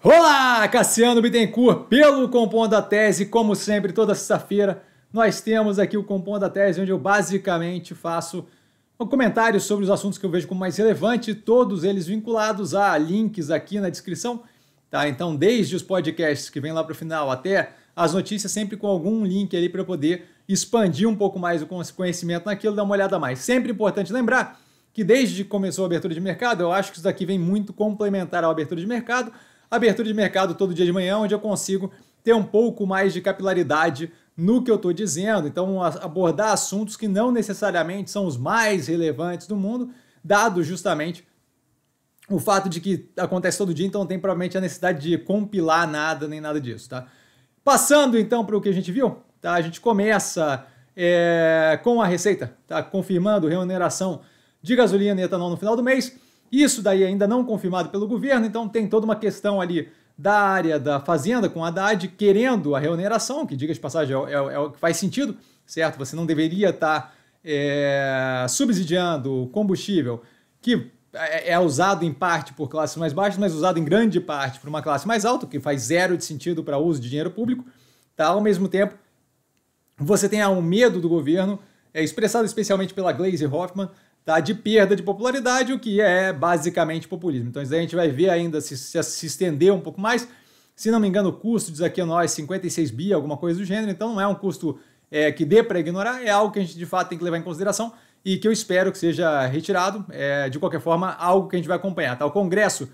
Olá, Cassiano Bittencourt, pelo Compondo a Tese, como sempre, toda sexta-feira, nós temos aqui o Compondo a Tese, onde eu basicamente faço um comentário sobre os assuntos que eu vejo como mais relevante, todos eles vinculados a links aqui na descrição, tá? Então, desde os podcasts que vem lá para o final até as notícias, sempre com algum link ali para poder expandir um pouco mais o conhecimento naquilo, dar uma olhada a mais. Sempre importante lembrar que desde que começou a abertura de mercado, eu acho que isso daqui vem muito complementar à abertura de mercado, abertura de mercado todo dia de manhã, onde eu consigo ter um pouco mais de capilaridade no que eu estou dizendo, então abordar assuntos que não necessariamente são os mais relevantes do mundo, dado justamente o fato de que acontece todo dia, então não tem provavelmente a necessidade de compilar nada nem nada disso, tá? Passando então para o que a gente viu, tá? A gente começa é, com a receita, tá? Confirmando remuneração de gasolina e etanol no final do mês. Isso daí ainda não confirmado pelo governo, então tem toda uma questão ali da área da fazenda com a Haddad querendo a reoneração, que diga de passagem é, é, é o que faz sentido, certo? Você não deveria estar tá, é, subsidiando combustível que é, é usado em parte por classes mais baixas, mas usado em grande parte por uma classe mais alta, que faz zero de sentido para uso de dinheiro público, tá? ao mesmo tempo você tem um medo do governo, é expressado especialmente pela Glaze Hoffman, tá? de perda de popularidade, o que é basicamente populismo. Então, isso a gente vai ver ainda se, se, se estender um pouco mais. Se não me engano, o custo diz aqui a é nós 56 bi, alguma coisa do gênero, então não é um custo é, que dê para ignorar, é algo que a gente de fato tem que levar em consideração e que eu espero que seja retirado. É, de qualquer forma, algo que a gente vai acompanhar. Tá? O Congresso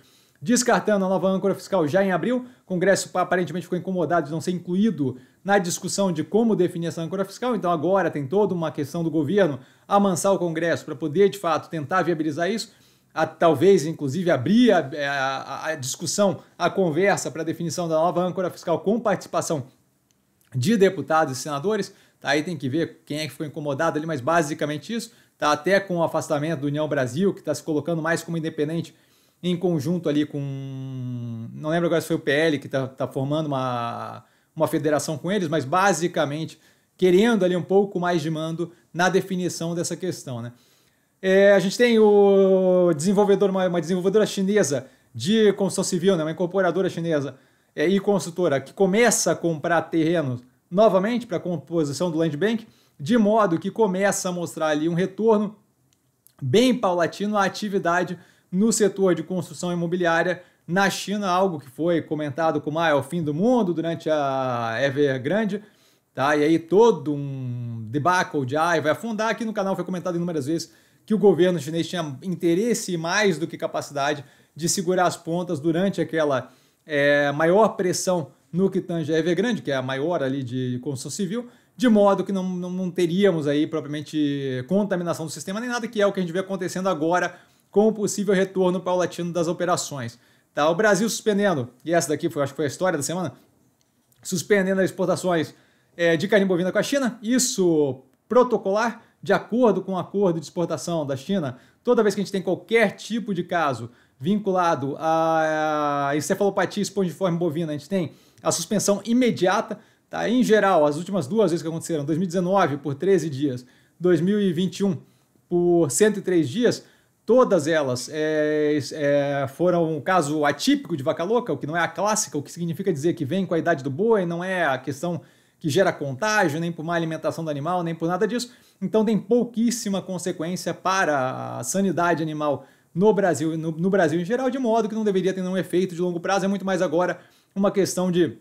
descartando a nova âncora fiscal já em abril. O Congresso aparentemente ficou incomodado de não ser incluído na discussão de como definir essa âncora fiscal, então agora tem toda uma questão do governo amansar o Congresso para poder, de fato, tentar viabilizar isso. A, talvez, inclusive, abrir é, a, a, a discussão, a conversa para a definição da nova âncora fiscal com participação de deputados e senadores. Tá, aí tem que ver quem é que ficou incomodado ali, mas basicamente isso. Tá até com o afastamento do União Brasil, que está se colocando mais como independente em conjunto ali com. Não lembro agora se foi o PL que está tá formando uma, uma federação com eles, mas basicamente querendo ali um pouco mais de mando na definição dessa questão. Né? É, a gente tem o desenvolvedor, uma, uma, desenvolvedora chinesa de construção civil, né? uma incorporadora chinesa é, e consultora que começa a comprar terrenos novamente para a composição do Land Bank, de modo que começa a mostrar ali um retorno bem paulatino à atividade no setor de construção imobiliária na China, algo que foi comentado como ah, é o fim do mundo durante a Evergrande, tá? E aí todo um debacle de ah, vai afundar. Aqui no canal foi comentado inúmeras vezes que o governo chinês tinha interesse mais do que capacidade de segurar as pontas durante aquela é, maior pressão no que tange a Evergrande, que é a maior ali de construção civil, de modo que não, não, não teríamos aí propriamente contaminação do sistema nem nada, que é o que a gente vê acontecendo agora com o possível retorno paulatino das operações. Tá, o Brasil suspendendo, e essa daqui foi, acho que foi a história da semana, suspendendo as exportações é, de carne bovina com a China, isso protocolar, de acordo com o acordo de exportação da China, toda vez que a gente tem qualquer tipo de caso vinculado a encefalopatia espongiforme bovina, a gente tem a suspensão imediata, tá? Em geral, as últimas duas vezes que aconteceram, 2019 por 13 dias, 2021 por 103 dias, Todas elas é, é, foram um caso atípico de vaca louca, o que não é a clássica, o que significa dizer que vem com a idade do boi, não é a questão que gera contágio, nem por má alimentação do animal, nem por nada disso. Então tem pouquíssima consequência para a sanidade animal no Brasil, no, no Brasil em geral, de modo que não deveria ter nenhum efeito de longo prazo. É muito mais agora uma questão de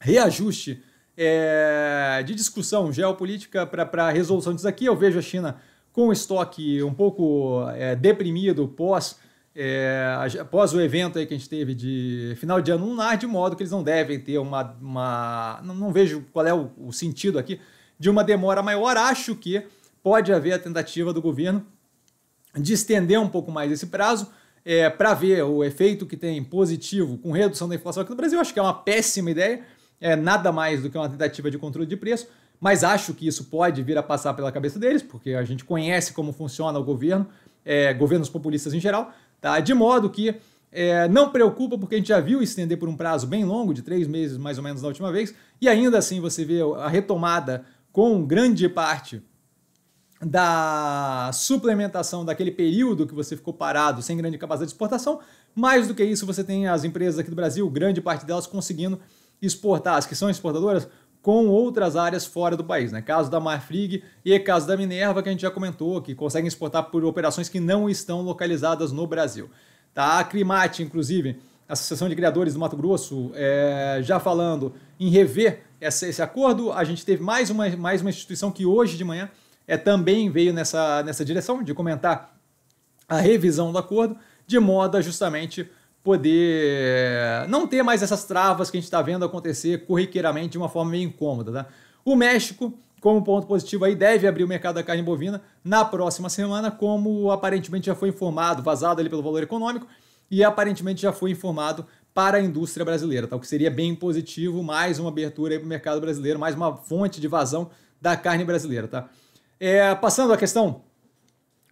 reajuste, é, de discussão geopolítica para a resolução disso aqui. Eu vejo a China com o estoque um pouco é, deprimido pós, é, pós o evento aí que a gente teve de final de ano lunar, de modo que eles não devem ter uma. uma não, não vejo qual é o, o sentido aqui de uma demora maior. Acho que pode haver a tentativa do governo de estender um pouco mais esse prazo. É, para ver o efeito que tem positivo com redução da inflação aqui no Brasil, acho que é uma péssima ideia, é nada mais do que uma tentativa de controle de preço, mas acho que isso pode vir a passar pela cabeça deles, porque a gente conhece como funciona o governo, é, governos populistas em geral, tá? de modo que é, não preocupa, porque a gente já viu estender por um prazo bem longo, de três meses mais ou menos na última vez, e ainda assim você vê a retomada com grande parte da suplementação daquele período que você ficou parado sem grande capacidade de exportação. Mais do que isso, você tem as empresas aqui do Brasil, grande parte delas conseguindo exportar. As que são exportadoras com outras áreas fora do país, né? Caso da Marfrig e caso da Minerva, que a gente já comentou, que conseguem exportar por operações que não estão localizadas no Brasil. Tá? A Climate, inclusive, a Associação de Criadores do Mato Grosso, é, já falando em rever esse acordo, a gente teve mais uma, mais uma instituição que hoje de manhã é, também veio nessa, nessa direção de comentar a revisão do acordo, de modo a justamente poder eh, não ter mais essas travas que a gente está vendo acontecer corriqueiramente de uma forma meio incômoda. Tá? O México, como ponto positivo, aí deve abrir o mercado da carne bovina na próxima semana, como aparentemente já foi informado, vazado ali pelo valor econômico, e aparentemente já foi informado para a indústria brasileira, tá? o que seria bem positivo, mais uma abertura para o mercado brasileiro, mais uma fonte de vazão da carne brasileira. Tá? É, passando à questão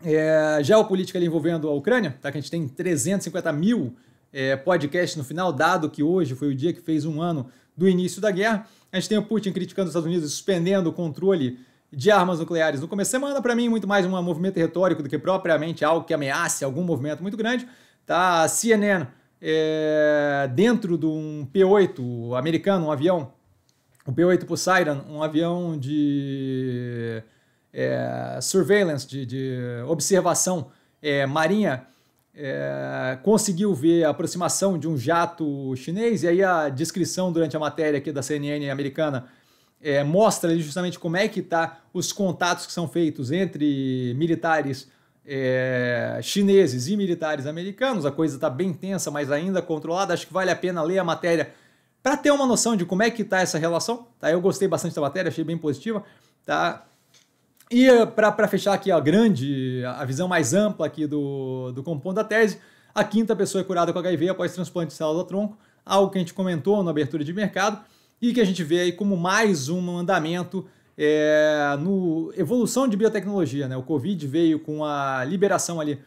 é, geopolítica envolvendo a Ucrânia, tá? que a gente tem 350 mil é, podcast no final, dado que hoje foi o dia que fez um ano do início da guerra. A gente tem o Putin criticando os Estados Unidos suspendendo o controle de armas nucleares no começo da semana. Para mim, muito mais um movimento retórico do que propriamente algo que ameace algum movimento muito grande. Tá? A CNN é, dentro de um P-8 americano, um avião, o um P-8 Poseidon, um avião de é, surveillance, de, de observação é, marinha é, conseguiu ver a aproximação de um jato chinês, e aí a descrição durante a matéria aqui da CNN americana é, mostra justamente como é que tá os contatos que são feitos entre militares é, chineses e militares americanos. A coisa está bem tensa, mas ainda controlada. Acho que vale a pena ler a matéria para ter uma noção de como é que está essa relação. Tá? Eu gostei bastante da matéria, achei bem positiva. Tá? E eh, para fechar aqui a grande, a visão mais ampla aqui do, do compondo da tese, a quinta pessoa é curada com HIV após transplante de célula-tronco, algo que a gente comentou na abertura de mercado e que a gente vê aí como mais um andamento é, no evolução de biotecnologia. Né? O Covid veio com a liberação ali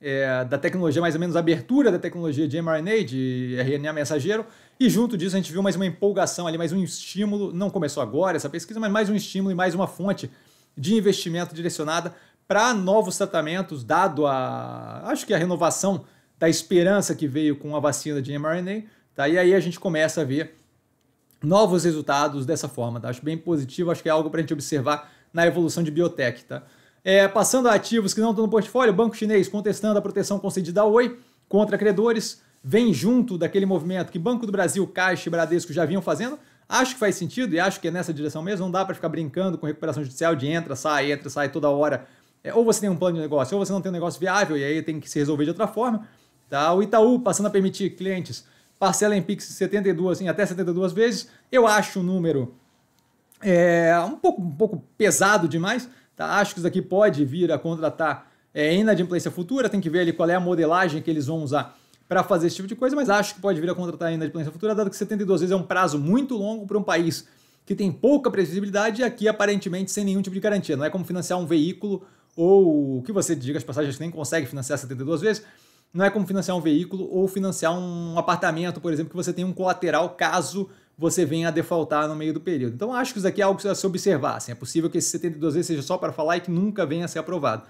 é, da tecnologia, mais ou menos a abertura da tecnologia de mRNA, de RNA mensageiro, e junto disso a gente viu mais uma empolgação ali, mais um estímulo, não começou agora essa pesquisa, mas mais um estímulo e mais uma fonte de investimento direcionada para novos tratamentos, dado a, acho que a renovação da esperança que veio com a vacina de mRNA, tá? E aí a gente começa a ver novos resultados dessa forma, tá? Acho bem positivo, acho que é algo para a gente observar na evolução de biotech, tá? É, passando a ativos que não estão no portfólio, Banco Chinês contestando a proteção concedida ao Oi contra credores, vem junto daquele movimento que Banco do Brasil, Caixa e Bradesco já vinham fazendo, Acho que faz sentido e acho que é nessa direção mesmo. Não dá para ficar brincando com recuperação judicial de entra, sai, entra, sai toda hora. É, ou você tem um plano de negócio, ou você não tem um negócio viável e aí tem que se resolver de outra forma. Tá? O Itaú passando a permitir clientes parcela em Pix 72, em até 72 vezes, eu acho o um número é, um, pouco, um pouco pesado demais. Tá? Acho que isso daqui pode vir a contratar é, inadimplência futura, tem que ver ali qual é a modelagem que eles vão usar para fazer esse tipo de coisa, mas acho que pode vir a contratar ainda de planejamento futura, dado que 72 vezes é um prazo muito longo para um país que tem pouca previsibilidade e aqui aparentemente sem nenhum tipo de garantia. Não é como financiar um veículo ou o que você diga, as passagens que nem consegue financiar 72 vezes, não é como financiar um veículo ou financiar um apartamento, por exemplo, que você tem um colateral caso você venha a defaultar no meio do período. Então acho que isso aqui é algo que se observar. Assim, é possível que esse 72 vezes seja só para falar e que nunca venha a ser aprovado.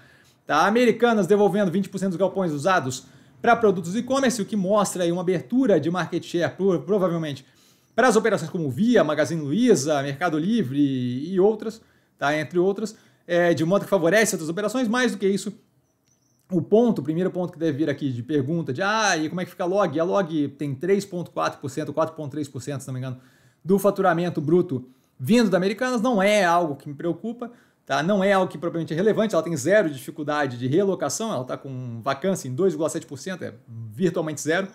Tá? Americanas devolvendo 20% dos galpões usados para produtos e-commerce, o que mostra aí uma abertura de market share, provavelmente, para as operações como Via, Magazine Luiza, Mercado Livre e outras, tá? entre outras, é, de modo que favorece outras operações. Mais do que isso, o ponto, o primeiro ponto que deve vir aqui de pergunta de ah, e como é que fica a log? A log tem 3,4%, 4,3%, se não me engano, do faturamento bruto vindo da Americanas, não é algo que me preocupa. Tá? Não é algo que propriamente é relevante, ela tem zero dificuldade de relocação, ela está com vacância em 2,7%, é virtualmente zero.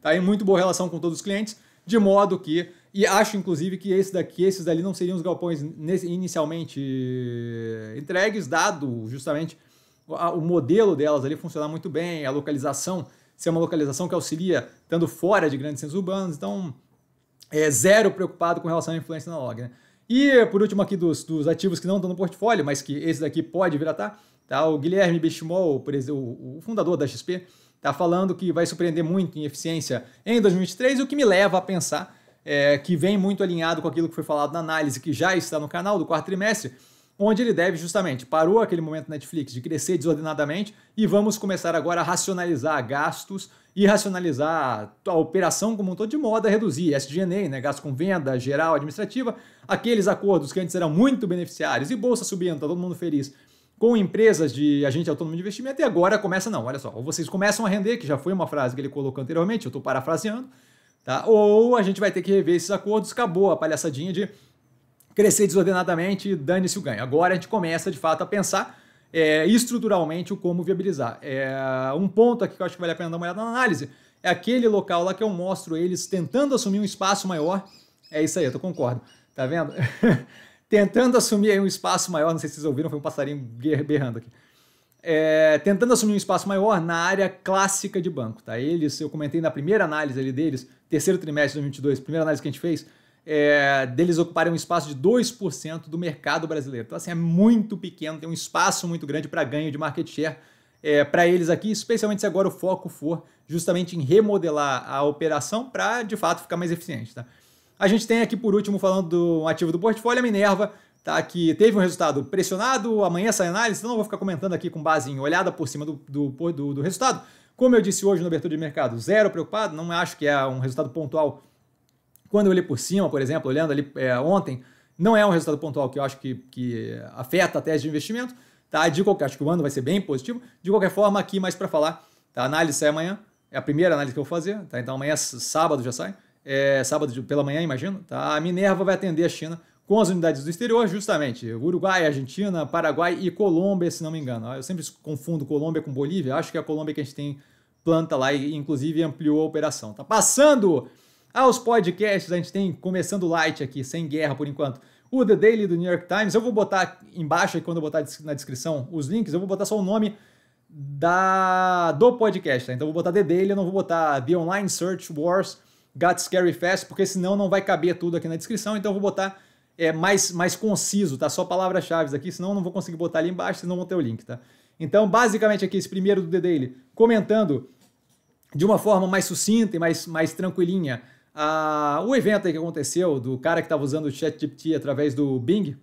Tá? Em muito boa relação com todos os clientes, de modo que, e acho inclusive que esse daqui, esses ali não seriam os galpões inicialmente eh, entregues, dado justamente o modelo delas ali funcionar muito bem, a localização ser uma localização que auxilia estando fora de grandes centros urbanos, então é zero preocupado com relação à influência na log. Né? E por último aqui dos, dos ativos que não estão no portfólio, mas que esse daqui pode vir a tá, tá? O Guilherme por o, o fundador da XP, está falando que vai surpreender muito em eficiência em 2023, o que me leva a pensar é, que vem muito alinhado com aquilo que foi falado na análise que já está no canal do quarto trimestre, onde ele deve justamente parou aquele momento Netflix de crescer desordenadamente e vamos começar agora a racionalizar gastos e racionalizar a operação como um todo de moda, reduzir SG&A, né, gasto com venda geral administrativa, aqueles acordos que antes eram muito beneficiários e bolsa subindo, tá todo mundo feliz. Com empresas de agente autônomo de investimento, e agora começa, não, olha só, ou vocês começam a render, que já foi uma frase que ele colocou anteriormente, eu estou parafraseando, tá? ou a gente vai ter que rever esses acordos, acabou a palhaçadinha de crescer desordenadamente, dane-se o ganho. Agora a gente começa de fato a pensar é, estruturalmente o como viabilizar. É, um ponto aqui que eu acho que vale a pena dar uma olhada na análise é aquele local lá que eu mostro eles tentando assumir um espaço maior. É isso aí, eu concordo. Tá vendo? tentando assumir um espaço maior, não sei se vocês ouviram, foi um passarinho berrando aqui. É, tentando assumir um espaço maior na área clássica de banco. Tá? Eles, eu comentei na primeira análise ali deles, terceiro trimestre de 2022, primeira análise que a gente fez, é, deles ocuparem um espaço de 2% do mercado brasileiro. Então, assim, é muito pequeno, tem um espaço muito grande para ganho de market share é, para eles aqui, especialmente se agora o foco for justamente em remodelar a operação para, de fato, ficar mais eficiente. Tá? A gente tem aqui, por último, falando do ativo do portfólio, a Minerva, tá? que teve um resultado pressionado, amanhã sai análise, então não vou ficar comentando aqui com base em olhada por cima do, do, do, do resultado. Como eu disse hoje na abertura de mercado, zero preocupado, não acho que é um resultado pontual quando eu olhei por cima, por exemplo, olhando ali é, ontem, não é um resultado pontual que eu acho que, que afeta a tese de investimento, tá? De qualquer, acho que o ano vai ser bem positivo. De qualquer forma, aqui mais para falar, tá? A análise sai amanhã, é a primeira análise que eu vou fazer, tá? Então amanhã, sábado já sai, é, sábado pela manhã, imagino, tá? A Minerva vai atender a China com as unidades do exterior, justamente Uruguai, Argentina, Paraguai e Colômbia, se não me engano. Eu sempre confundo Colômbia com Bolívia, acho que é a Colômbia que a gente tem planta lá e, inclusive, ampliou a operação. Tá passando aos podcasts. A gente tem começando light aqui, sem guerra por enquanto. O The Daily do New York Times. Eu vou botar embaixo, quando eu botar na descrição os links, eu vou botar só o nome da do podcast. Tá? Então eu vou botar The Daily, eu não vou botar The Online Search Wars Got Scary Fast, porque senão não vai caber tudo aqui na descrição. Então eu vou botar é, mais, mais conciso, tá? Só palavras-chave aqui, senão eu não vou conseguir botar ali embaixo, senão vão ter o link, tá? Então, basicamente aqui, esse primeiro do The Daily, comentando de uma forma mais sucinta e mais, mais tranquilinha ah, o evento que aconteceu do cara que estava usando o ChatGPT através do Bing,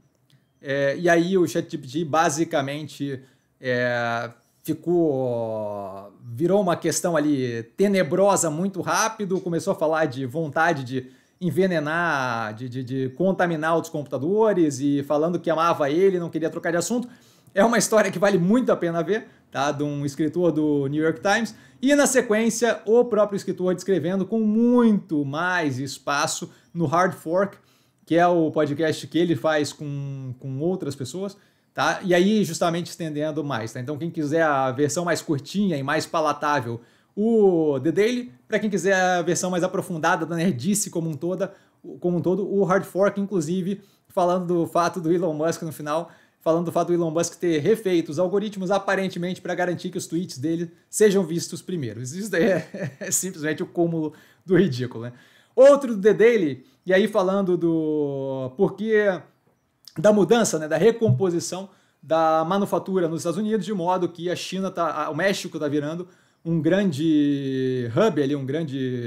é, e aí o ChatGPT basicamente é, ficou virou uma questão ali tenebrosa muito rápido, começou a falar de vontade de envenenar, de, de, de contaminar outros computadores e falando que amava ele, não queria trocar de assunto. É uma história que vale muito a pena ver tá? de um escritor do New York Times, e na sequência o próprio escritor descrevendo com muito mais espaço no Hard Fork, que é o podcast que ele faz com, com outras pessoas, tá? E aí justamente estendendo mais, tá? Então quem quiser a versão mais curtinha e mais palatável, o The Daily, para quem quiser a versão mais aprofundada da nerdice como um toda, como um todo, o Hard Fork inclusive falando do fato do Elon Musk no final falando do fato do Elon Musk ter refeito os algoritmos aparentemente para garantir que os tweets dele sejam vistos primeiro. Isso daí é, é simplesmente o cúmulo do ridículo, né? Outro do The Daily, e aí falando do porquê da mudança, né, da recomposição da manufatura nos Estados Unidos, de modo que a China tá, o México está virando um grande hub ali, um grande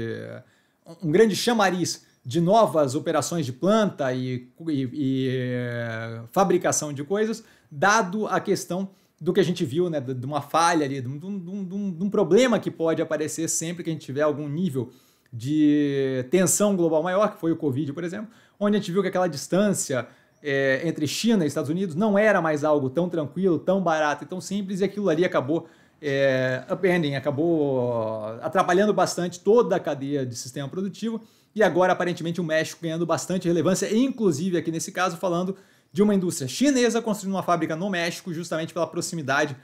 um grande chamariz de novas operações de planta e, e, e, eh, fabricação de coisas, dado a questão do que a gente viu, né, de uma falha ali, de um, de, um, de, um, de um, problema que pode aparecer sempre que a gente tiver algum nível de tensão global maior, que foi o Covid, por exemplo, onde a gente viu que aquela distância é, entre China e Estados Unidos não era mais algo tão tranquilo, tão barato e tão simples, e aquilo ali acabou é, eh, upending, acabou atrapalhando bastante toda a cadeia de sistema produtivo, e agora aparentemente o México ganhando bastante relevância, inclusive aqui nesse caso falando de uma indústria chinesa construindo uma fábrica no México justamente pela proximidade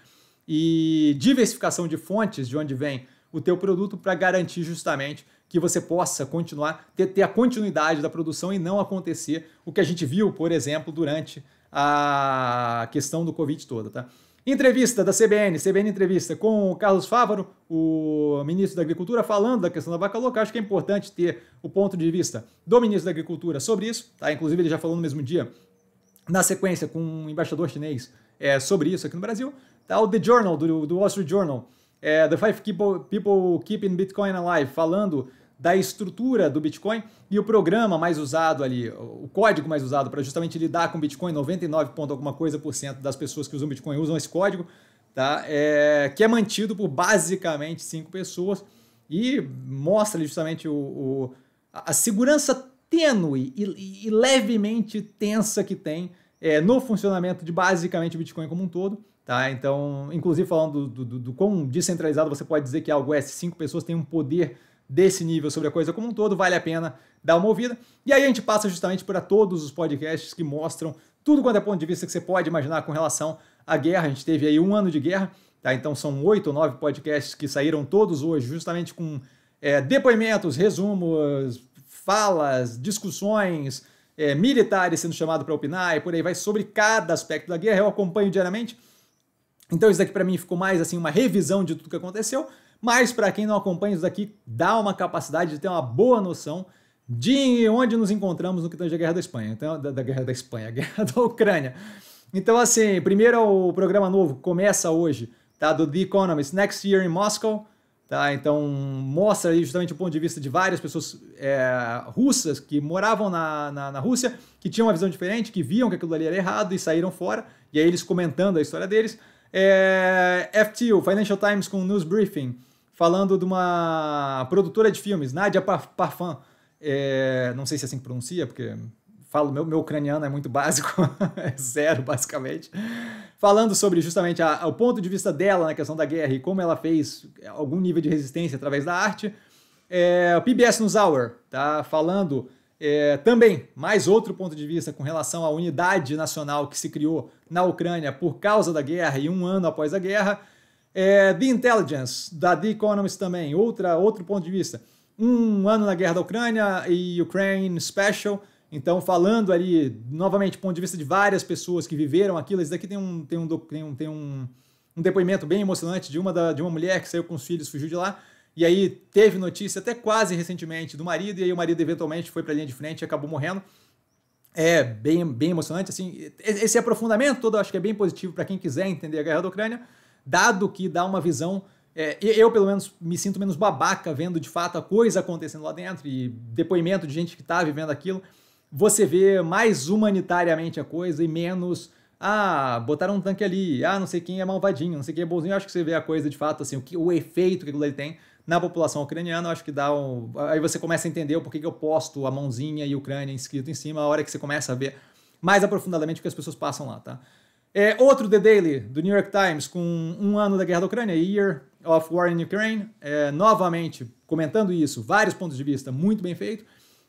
e diversificação de fontes de onde vem o teu produto para garantir justamente que você possa continuar ter, ter a continuidade da produção e não acontecer o que a gente viu, por exemplo, durante a questão do Covid toda, tá? Entrevista da CBN, CBN Entrevista com o Carlos Fávaro, o ministro da Agricultura, falando da questão da vaca louca. Acho que é importante ter o ponto de vista do ministro da Agricultura sobre isso. Tá? Inclusive, ele já falou no mesmo dia, na sequência, com um embaixador chinês é, sobre isso aqui no Brasil. Tá? O The Journal, do, do Wall Street Journal, é, The Five People, People Keeping Bitcoin Alive, falando da estrutura do Bitcoin e o programa mais usado ali, o código mais usado para justamente lidar com Bitcoin, 99 ponto alguma coisa por cento das pessoas que usam Bitcoin usam esse código, tá? É, que é mantido por basicamente cinco pessoas e mostra justamente o, o a segurança tênue e, e, levemente tensa que tem é, no funcionamento de basicamente o Bitcoin como um todo. Tá? Então, inclusive falando do, do, do quão descentralizado você pode dizer que algo é, se cinco pessoas têm um poder desse nível sobre a coisa como um todo, vale a pena dar uma ouvida. E aí a gente passa justamente para todos os podcasts que mostram tudo quanto é ponto de vista que você pode imaginar com relação à guerra. A gente teve aí um ano de guerra, tá? Então são oito ou nove podcasts que saíram todos hoje, justamente com é, depoimentos, resumos, falas, discussões, é, militares sendo chamados para opinar e por aí vai sobre cada aspecto da guerra. Eu acompanho diariamente. Então isso daqui para mim ficou mais assim uma revisão de tudo que aconteceu. Mas para quem não acompanha isso daqui, dá uma capacidade de ter uma boa noção de onde nos encontramos no que tange a Guerra da Espanha, então, da, da, Guerra da Espanha, a Guerra da Ucrânia. Então, assim, primeiro é o programa novo começa hoje, tá? Do The Economist, Next Year in Moscow, tá? Então mostra justamente o ponto de vista de várias pessoas é, russas que moravam na, na, na, Rússia, que tinham uma visão diferente, que viam que aquilo ali era errado e saíram fora, e aí eles comentando a história deles. É, FTU, Financial Times com News Briefing, falando de uma produtora de filmes, Nadia Parfum. É, não sei se é assim que pronuncia, porque falo meu, meu ucraniano é muito básico, é zero basicamente. Falando sobre justamente a, a, o ponto de vista dela na questão da guerra e como ela fez algum nível de resistência através da arte. É, o PBS News Hour tá falando é, também mais outro ponto de vista com relação à unidade nacional que se criou na Ucrânia por causa da guerra e um ano após a guerra. É, The Intelligence, da The Economist também, outra, outro ponto de vista. Um ano na guerra da Ucrânia e Ukraine Special, então, falando ali, novamente, ponto de vista de várias pessoas que viveram aquilo, esse daqui tem um, tem um, tem um, tem um, um depoimento bem emocionante de uma, da, de uma mulher que saiu com os filhos, fugiu de lá, e aí teve notícia até quase recentemente do marido, e aí o marido eventualmente foi para a linha de frente e acabou morrendo. É bem, bem emocionante, assim, esse aprofundamento todo eu acho que é bem positivo para quem quiser entender a guerra da Ucrânia, dado que dá uma visão. É, eu, pelo menos, me sinto menos babaca vendo de fato a coisa acontecendo lá dentro e depoimento de gente que está vivendo aquilo. Você vê mais humanitariamente a coisa e menos. Ah, botaram um tanque ali. Ah, não sei quem é malvadinho, não sei quem é bonzinho. Eu acho que você vê a coisa de fato, assim, o, que, o efeito que aquilo ali tem na população ucraniana. Eu acho que dá um. Aí você começa a entender o porquê que eu posto a mãozinha e Ucrânia escrito em cima, a hora que você começa a ver mais aprofundadamente o que as pessoas passam lá, tá? É, outro The Daily, do New York Times, com um ano da guerra da Ucrânia, Year of War in Ukraine, é, novamente comentando isso, vários pontos de vista, muito bem feito.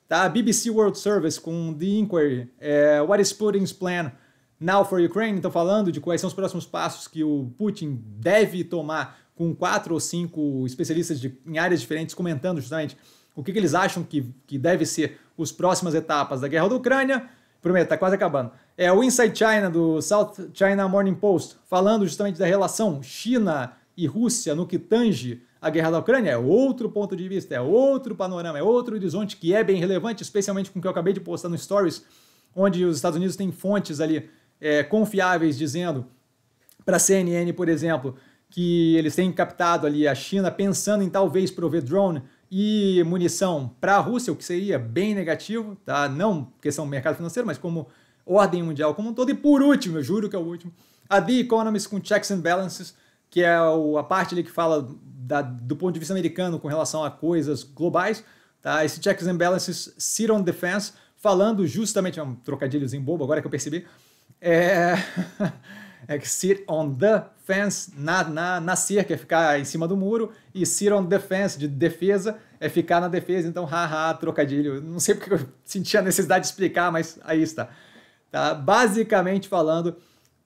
Tá? BBC World Service com The Inquiry, é, What is Putin's Plan Now for Ukraine? Então, falando de quais são os próximos passos que o Putin deve tomar, com quatro ou cinco especialistas de, em áreas diferentes comentando justamente o que, que eles acham que, que deve ser as próximas etapas da guerra da Ucrânia. Prometo, está quase acabando. É o Inside China, do South China Morning Post, falando justamente da relação China e Rússia no que tange a guerra da Ucrânia. É outro ponto de vista, é outro panorama, é outro horizonte que é bem relevante, especialmente com o que eu acabei de postar no Stories, onde os Estados Unidos têm fontes ali é, confiáveis dizendo para a CNN, por exemplo, que eles têm captado ali a China pensando em talvez prover drone e munição para a Rússia, o que seria bem negativo, tá? Não questão do mercado financeiro, mas como ordem mundial como um todo. E por último, eu juro que é o último, a The Economist com Checks and Balances, que é a parte ali que fala da, do ponto de vista americano com relação a coisas globais. Tá? Esse Checks and Balances Sit on Defense, falando justamente, é um trocadilhozinho bobo agora que eu percebi, é, é que sit on the fence, na, na, na cerca é ficar em cima do muro, e sit on defense, de defesa, é ficar na defesa, então haha, trocadilho. Não sei porque eu senti a necessidade de explicar, mas aí está tá? basicamente falando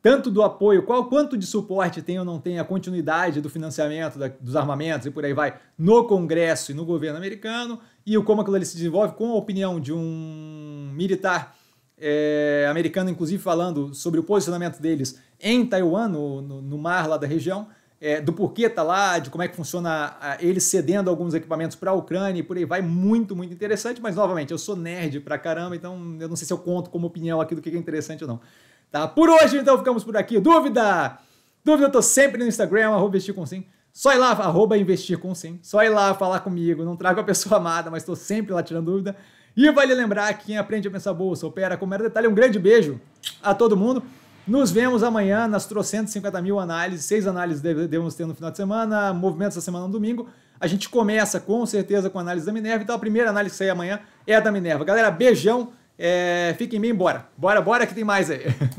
tanto do apoio, qual quanto de suporte tem ou não tem a continuidade do financiamento da, dos armamentos e por aí vai no Congresso e no governo americano, e o como aquilo ali se desenvolve com a opinião de um militar é, americano, inclusive falando sobre o posicionamento deles em Taiwan, no, no, no mar lá da região, é, do porquê tá lá, de como é que funciona a, ele cedendo alguns equipamentos para a Ucrânia e por aí vai. Muito, muito interessante, mas novamente, eu sou nerd pra caramba, então eu não sei se eu conto como opinião aqui do que é interessante ou não. Tá? Por hoje, então, ficamos por aqui. Dúvida? Dúvida, eu tô sempre no Instagram, arroba investir com sim. Só ir lá, arroba investir com sim. Só ir lá falar comigo, não trago a pessoa amada, mas estou sempre lá tirando dúvida. E vale lembrar que quem aprende a pensar bolsa opera com mero detalhe. Um grande beijo a todo mundo. Nos vemos amanhã nas 350 mil análises, seis análises devemos ter no final de semana, movimentos da semana no domingo. A gente começa com certeza com a análise da Minerva, então a primeira análise que sai amanhã é a da Minerva. Galera, beijão, é, fiquem bem, bora. Bora, bora que tem mais aí.